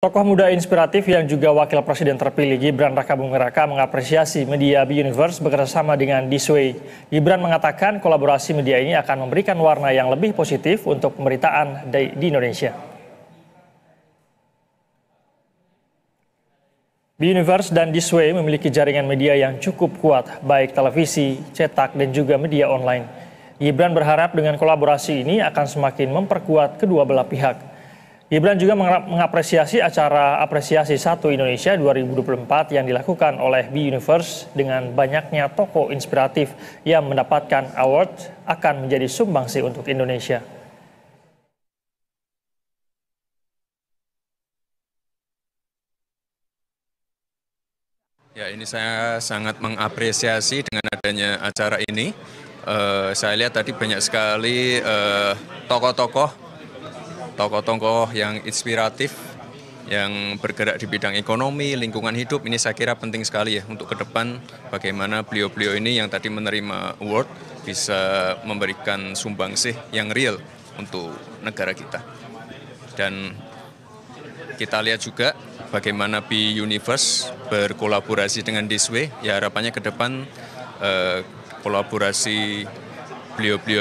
Tokoh muda inspiratif yang juga wakil presiden terpilih Gibran Raka Raka mengapresiasi media B Universe bekerjasama dengan Disway. Gibran mengatakan kolaborasi media ini akan memberikan warna yang lebih positif untuk pemberitaan di, di Indonesia. B Universe dan Disway memiliki jaringan media yang cukup kuat, baik televisi, cetak, dan juga media online. Gibran berharap dengan kolaborasi ini akan semakin memperkuat kedua belah pihak. Gibran juga mengapresiasi acara apresiasi satu Indonesia 2024 yang dilakukan oleh B Universe dengan banyaknya toko inspiratif yang mendapatkan award akan menjadi sumbangsi untuk Indonesia. Ya, ini saya sangat mengapresiasi dengan adanya acara ini. Uh, saya lihat tadi banyak sekali eh, tokoh-tokoh uh, tokoh-tokoh yang inspiratif yang bergerak di bidang ekonomi, lingkungan hidup ini saya kira penting sekali ya untuk ke depan bagaimana beliau-beliau ini yang tadi menerima award bisa memberikan sumbangsih yang real untuk negara kita. Dan kita lihat juga bagaimana B Universe berkolaborasi dengan Disway, ya harapannya ke depan eh, kolaborasi beliau-beliau